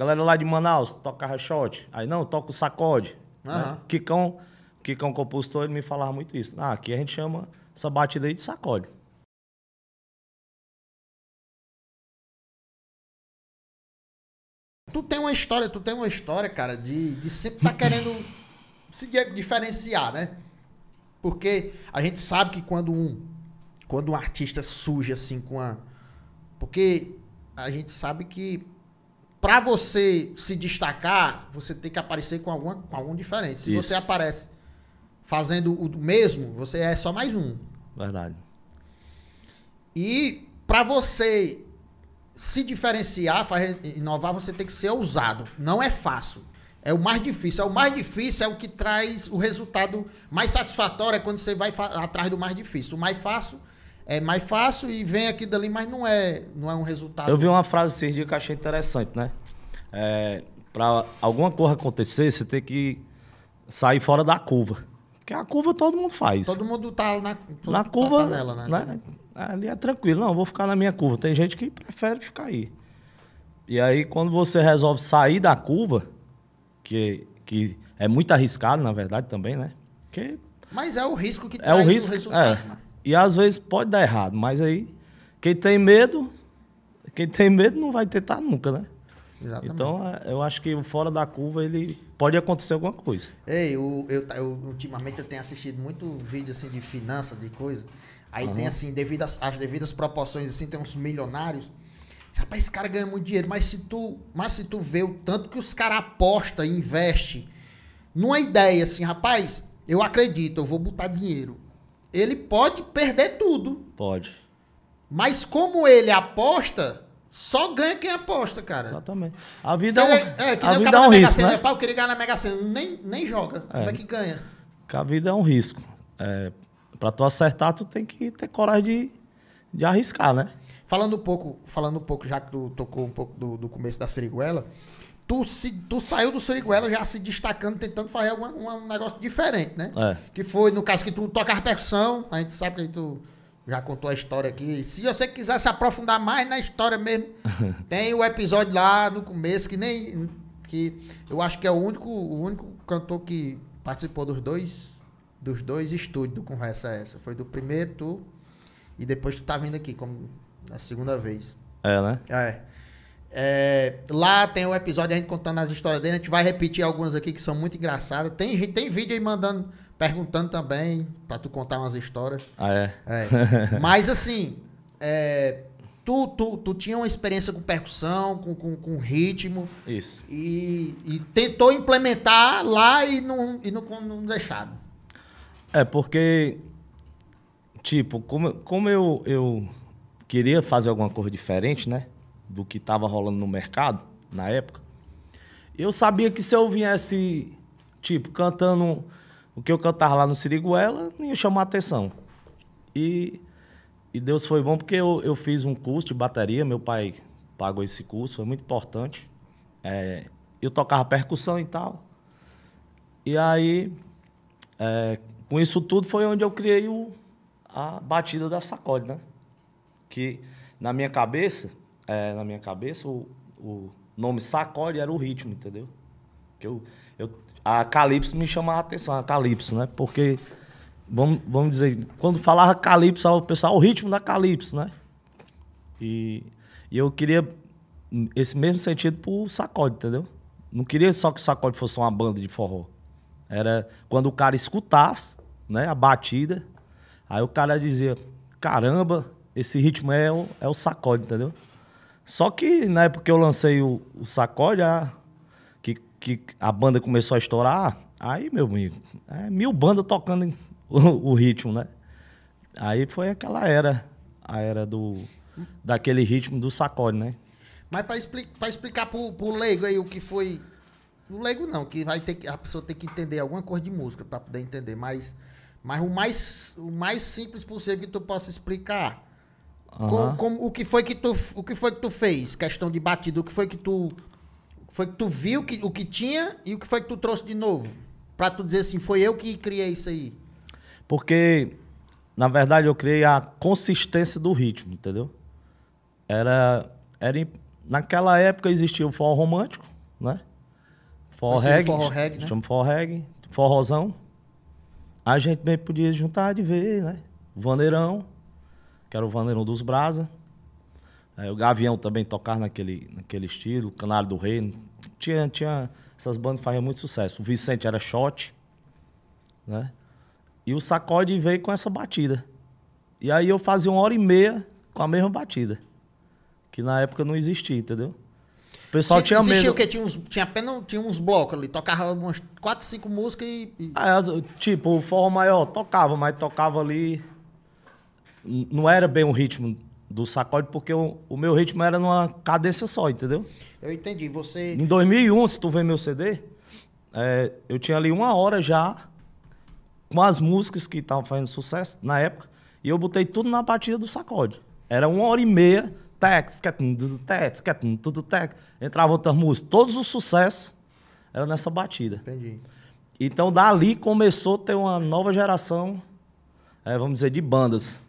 Galera lá de Manaus, toca rachote. Aí, não, toca o sacode. Uhum. Né? Kikão, Kikão compositor, ele me falava muito isso. Ah, aqui a gente chama essa batida aí de sacode. Tu tem uma história, tu tem uma história, cara, de, de sempre tá querendo se diferenciar, né? Porque a gente sabe que quando um quando um artista surge assim com a porque a gente sabe que para você se destacar, você tem que aparecer com alguma com algum diferente. Se Isso. você aparece fazendo o mesmo, você é só mais um. Verdade. E para você se diferenciar, inovar, você tem que ser ousado. Não é fácil. É o mais difícil. É o mais difícil é o que traz o resultado mais satisfatório é quando você vai atrás do mais difícil. O mais fácil é mais fácil e vem aqui dali, mas não é, não é um resultado. Eu vi uma frase esses dias que eu achei interessante, né? É, para alguma coisa acontecer, você tem que sair fora da curva. Porque a curva todo mundo faz. Todo mundo tá na, na tá curva. Tá nela, né? né? Ali é tranquilo. Não, vou ficar na minha curva. Tem gente que prefere ficar aí. E aí, quando você resolve sair da curva, que, que é muito arriscado, na verdade, também, né? que Mas é o risco que é traz o risco, o resultado. É. Né? E às vezes pode dar errado, mas aí quem tem medo, quem tem medo não vai tentar nunca, né? Exatamente. Então, é, eu acho que fora da curva ele pode acontecer alguma coisa. Ei, eu, eu, eu ultimamente eu tenho assistido muito vídeo assim de finanças, de coisa. Aí uhum. tem assim, devido às, devidas proporções, assim, tem uns milionários. Rapaz, esse cara ganha muito dinheiro, mas se tu, mas se tu vê o tanto que os caras apostam e investem numa ideia assim, rapaz, eu acredito, eu vou botar dinheiro ele pode perder tudo. Pode. Mas como ele aposta, só ganha quem aposta, cara. Exatamente. A vida é, é é, que a vida é um risco, né? Pau, queria ganhar na Mega Sena, nem, nem joga. É. Como é que ganha? a vida é um risco. É, pra tu acertar, tu tem que ter coragem de, de arriscar, né? Falando um pouco, falando um pouco, já que tu tocou um pouco do, do começo da seriguela, tu, se, tu saiu do Siriguela já se destacando, tentando fazer alguma, um negócio diferente, né? É. Que foi, no caso que tu tocava percussão, a gente sabe que tu já contou a história aqui. se você quiser se aprofundar mais na história mesmo, tem o episódio lá no começo, que nem. que eu acho que é o único, o único cantor que participou dos dois dos dois estúdios do Conversa Essa. Foi do primeiro tu e depois tu tá vindo aqui como a segunda vez. É, né? É. É, lá tem um episódio a gente contando as histórias dele. A gente vai repetir algumas aqui que são muito engraçadas. Tem, tem vídeo aí mandando, perguntando também, pra tu contar umas histórias. Ah, é? é. Mas assim, é, tu, tu, tu tinha uma experiência com percussão, com, com, com ritmo. Isso. E, e, tentou implementar lá e não, e não, não deixaram. É, porque, tipo, como, como eu, eu queria fazer alguma coisa diferente, né? do que estava rolando no mercado na época. Eu sabia que se eu viesse, tipo, cantando o que eu cantava lá no Siriguela, não ia chamar atenção. E, e Deus foi bom porque eu, eu fiz um curso de bateria, meu pai pagou esse curso, foi muito importante. É, eu tocava percussão e tal. E aí, é, com isso tudo, foi onde eu criei o, a batida da sacode, né? Que na minha cabeça, é, na minha cabeça, o, o nome Sacode era o ritmo, entendeu? Que eu, eu, a Calypso me chamava a atenção, a Calypso, né? Porque, vamos, vamos dizer, quando falava Calypso, o pessoal, o ritmo da Calypso, né? E, e eu queria esse mesmo sentido pro Sacode, entendeu? Não queria só que o Sacode fosse uma banda de forró. Era quando o cara escutasse, né, a batida, aí o cara dizia, caramba, esse ritmo é o, é o Sacode, entendeu? Só que na época que eu lancei o, o Sacode, a, que, que a banda começou a estourar, aí, meu amigo, é, mil bandas tocando o, o ritmo, né? Aí foi aquela era, a era do daquele ritmo do sacode, né? Mas para expli explicar pro, pro leigo aí o que foi. O leigo não, que vai ter que, a pessoa tem que entender alguma coisa de música para poder entender, mas, mas o, mais, o mais simples possível que tu possa explicar. Uhum. o que foi que tu o que foi que tu fez? Questão de batida, o que foi que tu foi que tu viu que, o que tinha e o que foi que tu trouxe de novo? Pra tu dizer assim, foi eu que criei isso aí. Porque, na verdade, eu criei a consistência do ritmo, entendeu? Era. era naquela época existia o forró romântico, né? Forró assim, reggae. Forró reggae, né? Chama forró reggae, forrozão. A gente bem podia juntar de ver, né? Vaneirão que era o Vaneirão dos Brasa. o Gavião também tocava naquele, naquele estilo, Canário do Rei. Tinha, tinha, essas bandas faziam muito sucesso. O Vicente era shot, né? E o Sacode veio com essa batida. E aí eu fazia uma hora e meia com a mesma batida. Que na época não existia, entendeu? O pessoal tinha, tinha medo. Existia o quê? Tinha, uns, tinha apenas tinha uns blocos ali, tocava umas quatro, cinco músicas e. É, tipo, o forró maior tocava, mas tocava ali não era bem o ritmo do sacode, porque o, o, meu ritmo era numa cadência só, entendeu? Eu entendi. Você. Em 2001, se tu vê meu CD, é, eu tinha ali uma hora já com as músicas que estavam fazendo sucesso na época, e eu botei tudo na batida do sacode. Era uma hora e meia, tex, tudo tex, tudo tex. Entrava outras músicas. Todos os sucessos eram nessa batida. Entendi. Então dali começou a ter uma nova geração, é, vamos dizer, de bandas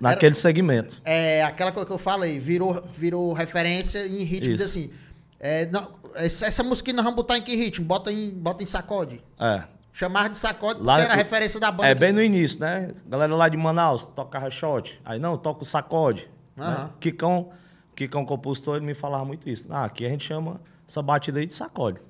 Naquele era, segmento. É, aquela coisa que eu falei, virou, virou referência em ritmos assim. É, não, essa, essa música nós vamos botar em que ritmo? Bota em, bota em sacode. É. Chamar de sacode lá, era referência da banda. É, que... bem no início, né? Galera lá de Manaus toca shot. Aí, não, toca o sacode. Uhum. Né? Kikão, Kikão compositor, ele me falava muito isso. Ah, aqui a gente chama essa batida aí de sacode.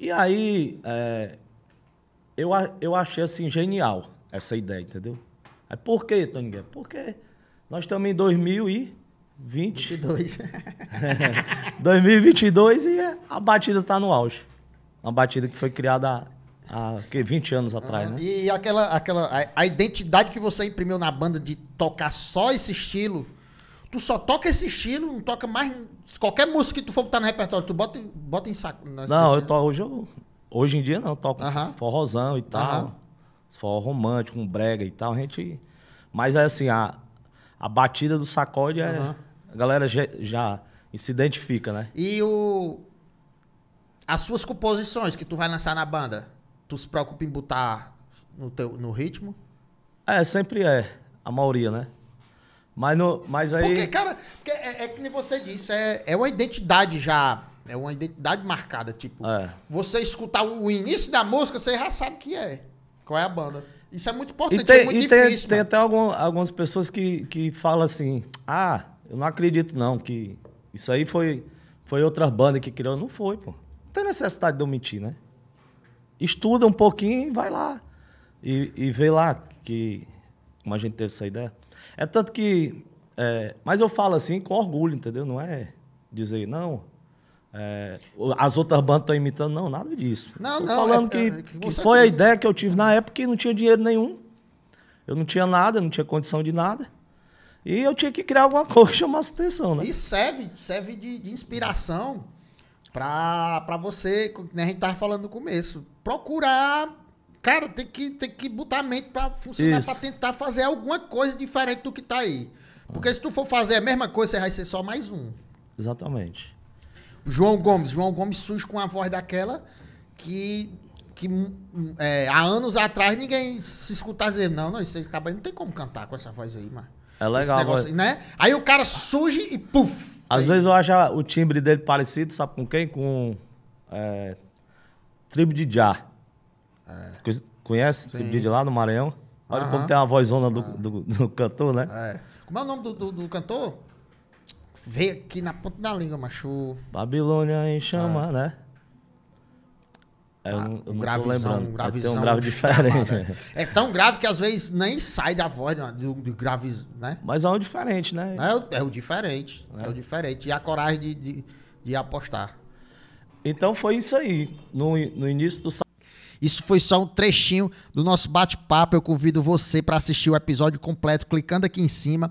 E aí, é, eu, eu achei assim genial essa ideia, entendeu? Aí por quê, Tony Guedes? Porque nós estamos em 2020. 2022 e a batida está no auge. Uma batida que foi criada há, há 20 anos atrás, ah, né? E aquela, aquela a, a identidade que você imprimiu na banda de tocar só esse estilo tu só toca esse estilo, não toca mais. Qualquer música que tu for botar no repertório, tu bota, bota em saco. Né? Não, eu to, hoje eu, Hoje em dia não, eu toco uh -huh. forrozão e tal. Uh -huh forró romântico, um brega e tal, a gente. Mas é assim, a, a batida do sacode é. A galera já, já se identifica, né? E o. As suas composições que tu vai lançar na banda, tu se preocupa em botar no, teu, no ritmo? É, sempre é. A maioria, né? Mas, no, mas aí. Porque, cara, porque é, é que nem você disse, é, é uma identidade já. É uma identidade marcada. Tipo, é. você escutar o início da música, você já sabe que é. Qual é a banda? Isso é muito importante, e tem, é muito e difícil. Tem, tem até algum, algumas pessoas que, que falam assim, ah, eu não acredito não, que isso aí foi, foi outra banda que criou. Não foi, pô. Não tem necessidade de eu mentir, né? Estuda um pouquinho e vai lá. E, e vê lá que, como a gente teve essa ideia. É tanto que... É, mas eu falo assim com orgulho, entendeu? Não é dizer, não, é, as outras bandas estão imitando, não, nada disso. Não, não, falando é, que, é, que, que foi a ideia que eu tive na época que não tinha dinheiro nenhum. Eu não tinha nada, não tinha condição de nada. E eu tinha que criar alguma coisa que chamasse atenção, né? E serve, serve de, de inspiração para você, né, a gente tava falando no começo, procurar cara, tem que, tem que botar a mente para funcionar, para tentar fazer alguma coisa diferente do que tá aí. Porque se tu for fazer a mesma coisa, você vai ser só mais um. Exatamente. João Gomes. João Gomes surge com a voz daquela que, que é, há anos atrás ninguém se escutava dizer, não, não, isso acaba, não tem como cantar com essa voz aí, mano. É legal. Negócio, mas... né? Aí o cara surge e puf. Às aí. vezes eu acho o timbre dele parecido, sabe com quem? Com é, Tribo de Já. É. Conhece Sim. Tribo de Já lá no Maranhão? Olha como tem uma vozona do, ah. do, do, cantor, né? É. Como é o nome do, do, do cantor? Veio aqui na ponta da língua, machu. Babilônia em chama, ah. né? É, ah, um é grave um gravizão. Tem um grave diferente. Né? É tão grave que às vezes nem sai da voz do, do grave, né? Mas é um diferente, né? É, é o diferente. É. é. o diferente. E a coragem de, de, de, apostar. Então foi isso aí. No, no início do isso foi só um trechinho do nosso bate-papo. Eu convido você para assistir o episódio completo clicando aqui em cima.